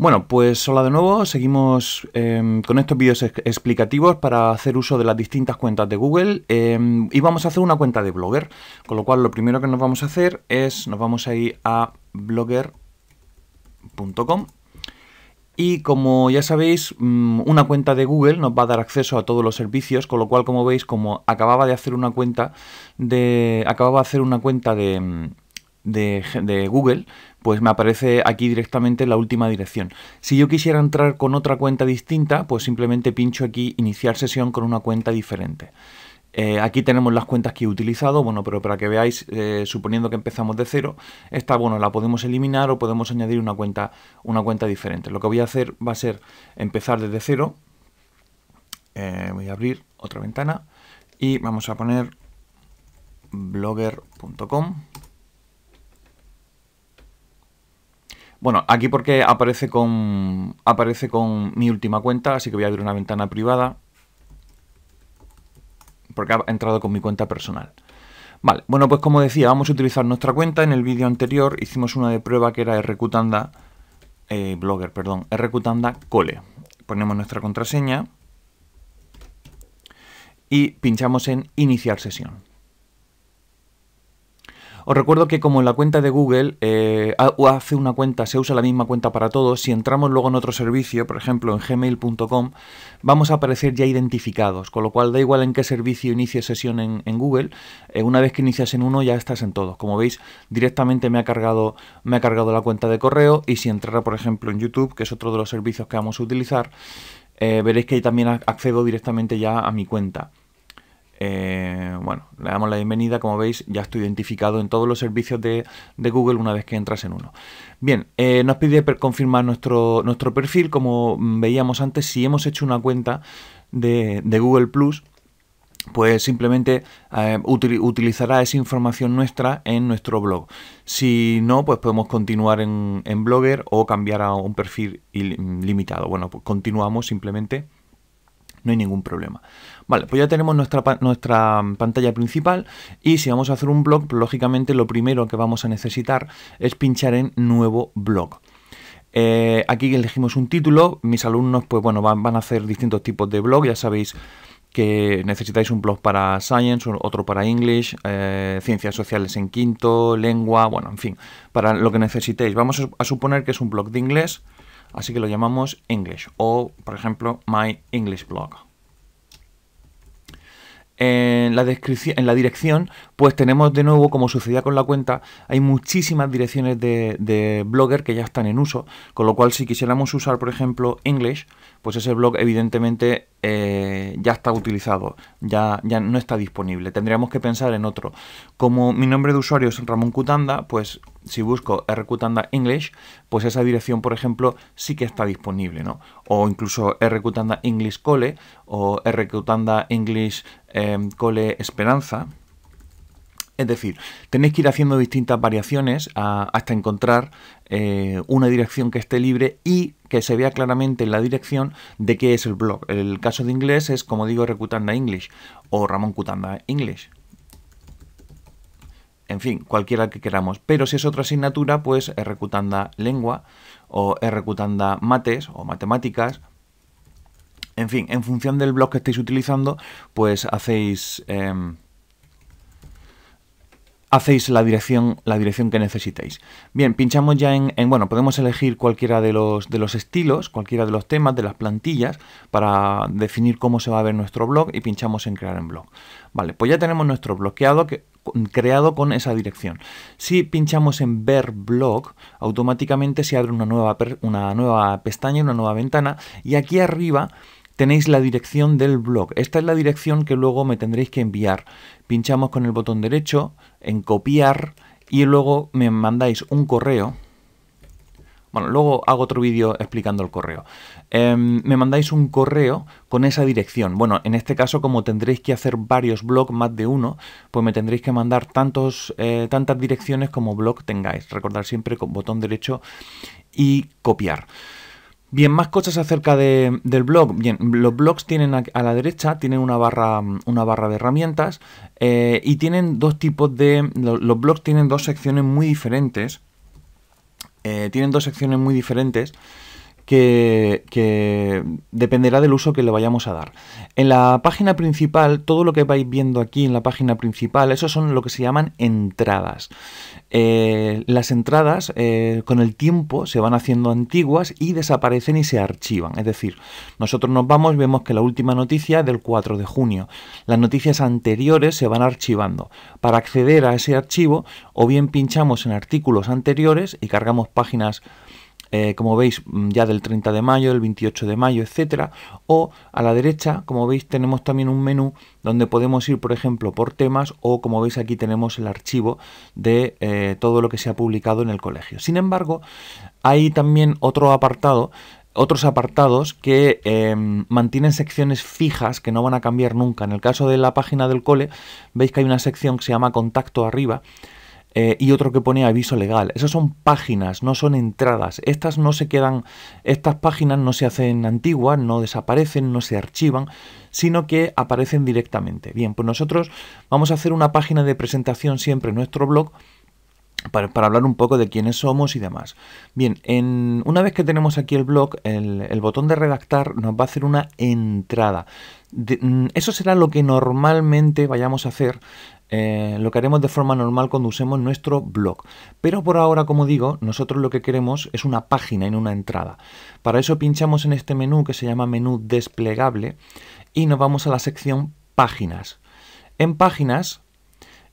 Bueno, pues hola de nuevo, seguimos em, con estos vídeos explicativos para hacer uso de las distintas cuentas de Google em, y vamos a hacer una cuenta de Blogger, con lo cual lo primero que nos vamos a hacer es, nos vamos a ir a blogger.com y como ya sabéis, mm, una cuenta de Google nos va a dar acceso a todos los servicios, con lo cual como veis, como acababa de hacer una cuenta de... acababa de hacer una cuenta de mm, de, Google, pues me aparece aquí directamente la última dirección. Si yo quisiera entrar con otra cuenta distinta, pues simplemente pincho aquí iniciar sesión con una cuenta diferente. Eh, aquí tenemos las cuentas que he utilizado, bueno, pero para que veáis, eh, suponiendo que empezamos de cero, esta, bueno, la podemos eliminar o podemos añadir una cuenta, una cuenta diferente. Lo que voy a hacer va a ser empezar desde cero. Eh, voy a abrir otra ventana y vamos a poner blogger.com Bueno, aquí porque aparece con, aparece con mi última cuenta, así que voy a abrir una ventana privada. Porque ha entrado con mi cuenta personal. Vale, bueno, pues como decía, vamos a utilizar nuestra cuenta. En el vídeo anterior hicimos una de prueba que era rqtanda, eh, blogger, perdón, rqtanda cole. Ponemos nuestra contraseña y pinchamos en iniciar sesión. Os recuerdo que como en la cuenta de Google eh, hace una cuenta, se usa la misma cuenta para todos, si entramos luego en otro servicio, por ejemplo en gmail.com, vamos a aparecer ya identificados, con lo cual da igual en qué servicio inicie sesión en, Google, eh, una vez que inicias en uno ya estás en todos. Como veis, directamente me ha, cargado, me ha cargado la cuenta de correo y si entrara por ejemplo en YouTube, que es otro de los servicios que vamos a utilizar, eh, veréis que también accedo directamente ya a mi cuenta. Eh, bueno, le damos la bienvenida, como veis ya estoy identificado en todos los servicios de, Google una vez que entras en uno. Bien, eh, nos pide confirmar nuestro, nuestro perfil, como mm, veíamos antes, si hemos hecho una cuenta de, Google Plus, pues simplemente eh, utilizará esa información nuestra en nuestro blog. Si no, pues podemos continuar en, Blogger o cambiar a un perfil limitado Bueno, pues continuamos simplemente no hay ningún problema. Vale, pues ya tenemos nuestra, nuestra pantalla principal y si vamos a hacer un blog, lógicamente lo primero que vamos a necesitar es pinchar en nuevo blog. Eh, aquí elegimos un título, mis alumnos pues bueno van, a hacer distintos tipos de blog, ya sabéis que necesitáis un blog para Science, otro para English, eh, Ciencias Sociales en quinto, Lengua, bueno, en fin, para lo que necesitéis. Vamos a suponer que es un blog de inglés, Así que lo llamamos English o, por ejemplo, My English Blog. En la, en la dirección pues tenemos de nuevo, como sucedía con la cuenta, hay muchísimas direcciones de, blogger que ya están en uso, con lo cual si quisiéramos usar, por ejemplo, English, pues ese blog evidentemente eh, ya está utilizado, ya, ya no está disponible, tendríamos que pensar en otro. Como mi nombre de usuario es Ramón Cutanda, pues si busco rcutanda English, pues esa dirección, por ejemplo, sí que está disponible, ¿no? O incluso rcutanda English Cole o rcutanda English eh, Cole Esperanza, es decir, tenéis que ir haciendo distintas variaciones hasta encontrar eh, una dirección que esté libre y que se vea claramente en la dirección de qué es el blog. El caso de inglés es, como digo, Recutanda English o Ramón Cutanda English en fin, cualquiera que queramos. Pero si es otra asignatura, pues recutanda lengua o recutanda mates o matemáticas. En fin, en función del blog que estéis utilizando, pues hacéis... Em, hacéis la dirección, la dirección que necesitéis. Bien, pinchamos ya en, bueno, podemos elegir cualquiera de los, de los estilos, cualquiera de los temas, de las plantillas, para definir cómo se va a ver nuestro blog y pinchamos en crear en blog. Vale, pues ya tenemos nuestro bloqueado creado con esa dirección. Si pinchamos en ver blog, automáticamente se abre una nueva, una nueva pestaña, una nueva ventana y aquí arriba tenéis la dirección del blog. Esta es la dirección que luego me tendréis que enviar. Pinchamos con el botón derecho en copiar y luego me mandáis un correo. Bueno, luego hago otro vídeo explicando el correo. Em, me mandáis un correo con esa dirección. Bueno, en este caso, como tendréis que hacer varios blogs, más de uno, pues me tendréis que mandar tantos, eh, tantas direcciones como blog tengáis. Recordar siempre con botón derecho y copiar. Bien, más cosas acerca del blog. Bien, los blogs tienen a, la derecha, tienen una barra, una barra de herramientas eh, y tienen dos tipos de... Los, blogs tienen dos secciones muy diferentes. Eh, tienen dos secciones muy diferentes que, dependerá del uso que le vayamos a dar. En la página principal, todo lo que vais viendo aquí en la página principal, eso son lo que se llaman entradas. Eh, las entradas eh, con el tiempo se van haciendo antiguas y desaparecen y se archivan. Es decir, nosotros nos vamos, vemos que la última noticia es del 4 de junio. Las noticias anteriores se van archivando. Para acceder a ese archivo, o bien pinchamos en artículos anteriores y cargamos páginas eh, como veis mm, ya del 30 de mayo, del 28 de mayo, etcétera, o a la derecha, como veis, tenemos también un menú donde podemos ir, por ejemplo, por temas o como veis aquí tenemos el archivo de eh, todo lo que se ha publicado en el colegio. Sin embargo, hay también otro apartado otros apartados que eh, mantienen secciones fijas que no van a cambiar nunca. En el caso de la página del cole, veis que hay una sección que se llama contacto arriba, eh, y otro que pone aviso legal. Esas son páginas, no son entradas. Estas no se quedan, estas páginas no se hacen antiguas, no desaparecen, no se archivan, sino que aparecen directamente. Bien, pues nosotros vamos a hacer una página de presentación siempre en nuestro blog. Para, hablar un poco de quiénes somos y demás. Bien, en, una vez que tenemos aquí el blog, el, botón de redactar nos va a hacer una entrada. Mm, eso será lo que normalmente vayamos a hacer eh, lo que haremos de forma normal cuando usemos nuestro blog. Pero por ahora, como digo, nosotros lo que queremos es una página y no una entrada. Para eso pinchamos en este menú que se llama menú desplegable y nos vamos a la sección páginas. En páginas,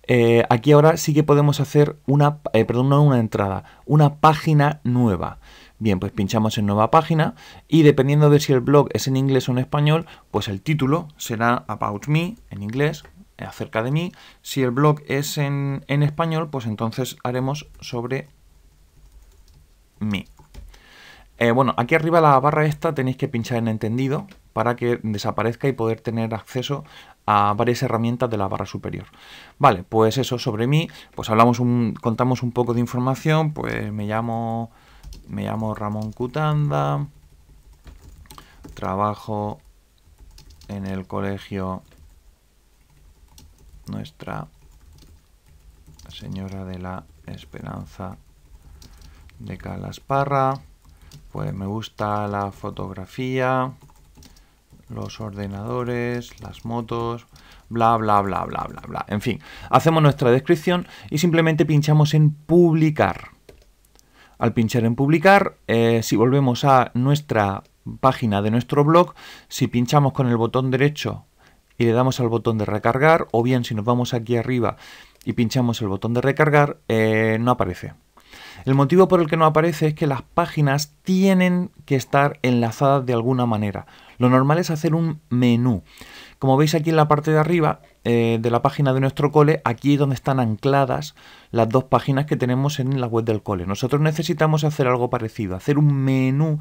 eh, aquí ahora sí que podemos hacer una, eh, perdón, no una entrada, una página nueva. Bien, pues pinchamos en nueva página y dependiendo de si el blog es en inglés o en español, pues el título será About Me en inglés acerca de mí. Si el blog es en, español, pues entonces haremos sobre mí. Eh, bueno, aquí arriba la barra esta tenéis que pinchar en entendido para que desaparezca y poder tener acceso a varias herramientas de la barra superior. Vale, pues eso sobre mí, pues hablamos un, contamos un poco de información, pues me llamo me llamo Ramón Cutanda, trabajo en el colegio nuestra Señora de la Esperanza de Calasparra. Pues me gusta la fotografía, los ordenadores, las motos, bla, bla, bla, bla, bla, bla. En fin, hacemos nuestra descripción y simplemente pinchamos en publicar. Al pinchar en publicar, eh, si volvemos a nuestra página de nuestro blog, si pinchamos con el botón derecho y le damos al botón de recargar o bien si nos vamos aquí arriba y pinchamos el botón de recargar eh, no aparece. El motivo por el que no aparece es que las páginas tienen que estar enlazadas de alguna manera. Lo normal es hacer un menú. Como veis aquí en la parte de arriba eh, de la página de nuestro cole, aquí es donde están ancladas las dos páginas que tenemos en la web del cole. Nosotros necesitamos hacer algo parecido, hacer un menú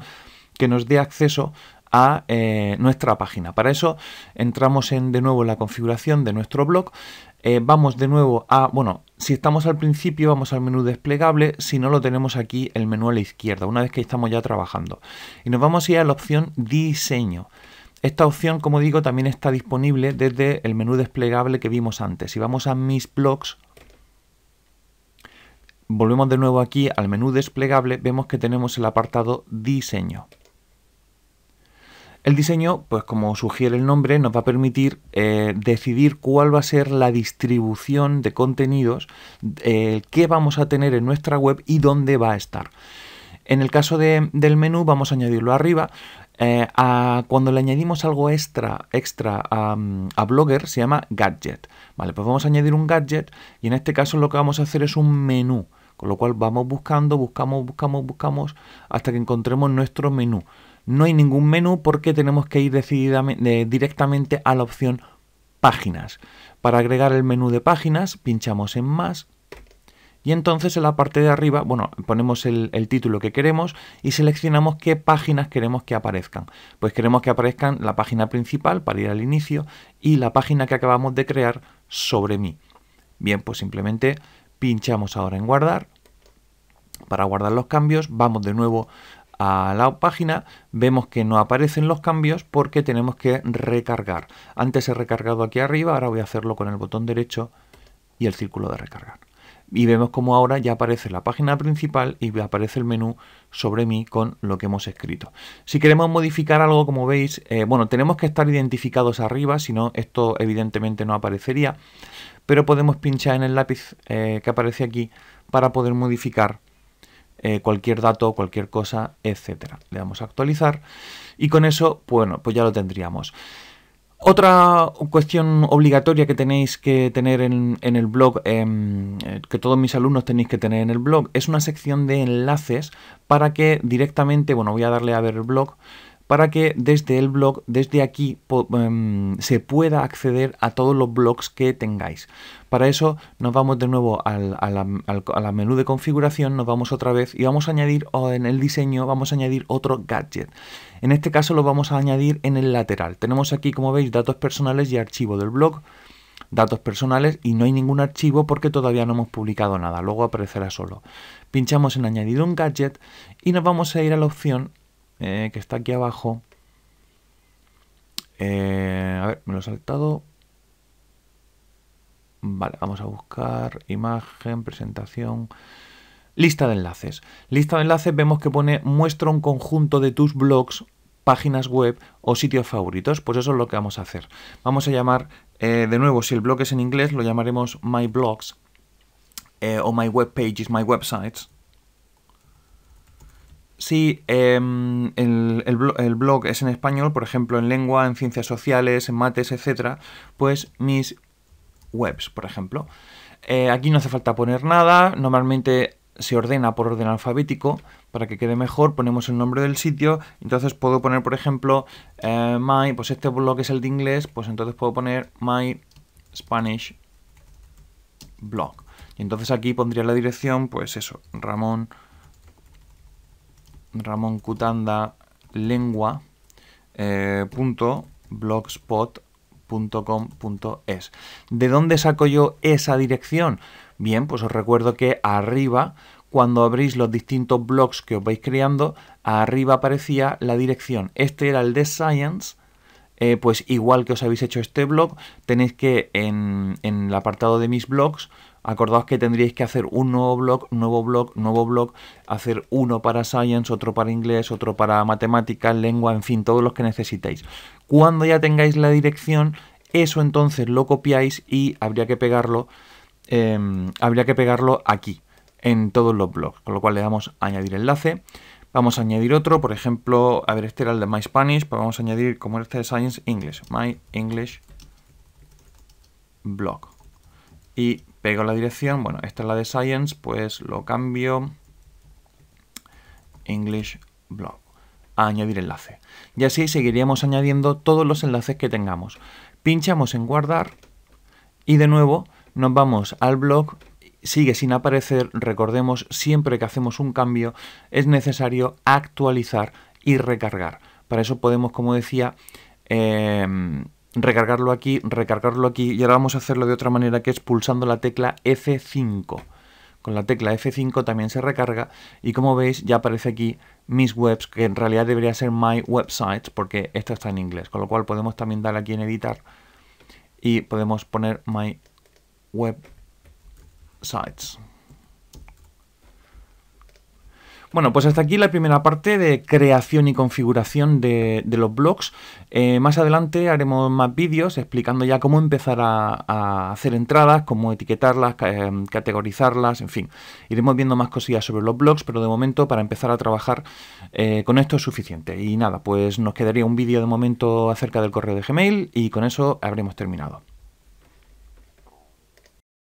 que nos dé acceso a eh, nuestra página. Para eso entramos en, de nuevo la configuración de nuestro blog. Eh, vamos de nuevo a, bueno, si estamos al principio vamos al menú desplegable, si no lo tenemos aquí el menú a la izquierda, una vez que estamos ya trabajando. Y nos vamos a ir a la opción diseño. Esta opción, como digo, también está disponible desde el menú desplegable que vimos antes. Si vamos a mis blogs, volvemos de nuevo aquí al menú desplegable, vemos que tenemos el apartado diseño. El diseño, pues como sugiere el nombre, nos va a permitir eh, decidir cuál va a ser la distribución de contenidos eh, que vamos a tener en nuestra web y dónde va a estar. En el caso de, del menú vamos a añadirlo arriba. Eh, cuando le añadimos algo extra, extra a, Blogger se llama gadget. Vale, pues vamos a añadir un gadget y en este caso lo que vamos a hacer es un menú. Con lo cual vamos buscando, buscamos, buscamos, buscamos hasta que encontremos nuestro menú no hay ningún menú porque tenemos que ir directamente a la opción páginas. Para agregar el menú de páginas pinchamos en más y entonces en la parte de arriba, bueno, ponemos el, el, título que queremos y seleccionamos qué páginas queremos que aparezcan. Pues queremos que aparezcan la página principal para ir al inicio y la página que acabamos de crear sobre mí. Bien, pues simplemente pinchamos ahora en guardar para guardar los cambios. Vamos de nuevo a la página, vemos que no aparecen los cambios porque tenemos que recargar. Antes he recargado aquí arriba, ahora voy a hacerlo con el botón derecho y el círculo de recargar. Y vemos como ahora ya aparece la página principal y aparece el menú sobre mí con lo que hemos escrito. Si queremos modificar algo, como veis, eh, bueno, tenemos que estar identificados arriba, si no, esto evidentemente no aparecería. Pero podemos pinchar en el lápiz eh, que aparece aquí para poder modificar eh, cualquier dato, cualquier cosa, etcétera. Le damos a actualizar y con eso, bueno, pues ya lo tendríamos. Otra cuestión obligatoria que tenéis que tener en, el blog, em, eh, que todos mis alumnos tenéis que tener en el blog, es una sección de enlaces para que directamente, bueno, voy a darle a ver el blog, para que desde el blog, desde aquí, em, se pueda acceder a todos los blogs que tengáis. Para eso nos vamos de nuevo al, menú de configuración, nos vamos otra vez y vamos a añadir, o en el diseño, vamos a añadir otro gadget. En este caso lo vamos a añadir en el lateral. Tenemos aquí, como veis, datos personales y archivo del blog datos personales y no hay ningún archivo porque todavía no hemos publicado nada, luego aparecerá solo. Pinchamos en añadir un gadget y nos vamos a ir a la opción eh, que está aquí abajo. Eh, a ver, me lo he saltado. Vale, vamos a buscar imagen, presentación. Lista de enlaces. Lista de enlaces vemos que pone muestra un conjunto de tus blogs, páginas web o sitios favoritos. Pues eso es lo que vamos a hacer. Vamos a llamar, eh, de nuevo, si el blog es en inglés, lo llamaremos My Blogs o My Web Pages, My Websites. Si em, el, blog, es en español, por ejemplo, en lengua, en ciencias sociales, en mates, etc. Pues mis webs, por ejemplo. Eh, aquí no hace falta poner nada, normalmente se ordena por orden alfabético, para que quede mejor ponemos el nombre del sitio, entonces puedo poner, por ejemplo, eh, my, pues este blog es el de inglés, pues entonces puedo poner my Spanish blog. Y entonces aquí pondría la dirección, pues eso, Ramón. Ramón Cutanda Lengua eh, es ¿De dónde saco yo esa dirección? Bien, pues os recuerdo que arriba, cuando abrís los distintos blogs que os vais creando, arriba aparecía la dirección. Este era el de Science. Eh, pues igual que os habéis hecho este blog, tenéis que en el apartado de mis blogs Acordaos que tendríais que hacer un nuevo blog, nuevo blog, nuevo blog, hacer uno para Science, otro para inglés, otro para matemáticas, lengua, en fin, todos los que necesitéis. Cuando ya tengáis la dirección, eso entonces lo copiáis y habría que pegarlo, em, habría que pegarlo aquí, en todos los blogs. Con lo cual le damos a añadir enlace. Vamos a añadir otro, por ejemplo, a ver, este era el de My Spanish, pero pues vamos a añadir como este de Science English, My English Blog. Y pego la dirección, bueno, esta es la de Science, pues lo cambio English Blog a añadir enlace. Y así seguiríamos añadiendo todos los enlaces que tengamos. Pinchamos en guardar y de nuevo nos vamos al blog sigue sin aparecer, recordemos, siempre que hacemos un cambio es necesario actualizar y recargar. Para eso podemos, como decía, eh, recargarlo aquí, recargarlo aquí y ahora vamos a hacerlo de otra manera que es pulsando la tecla F5. Con la tecla F5 también se recarga y como veis ya aparece aquí mis webs, que en realidad debería ser my websites porque esto está en inglés, con lo cual podemos también dar aquí en editar y podemos poner my websites. Bueno, pues hasta aquí la primera parte de creación y configuración de, los blogs. Eh, más adelante haremos más vídeos explicando ya cómo empezar a, hacer entradas, cómo etiquetarlas, eh, categorizarlas, en fin. Iremos viendo más cosillas sobre los blogs, pero de momento para empezar a trabajar eh, con esto es suficiente. Y nada, pues nos quedaría un vídeo de momento acerca del correo de Gmail y con eso habremos terminado.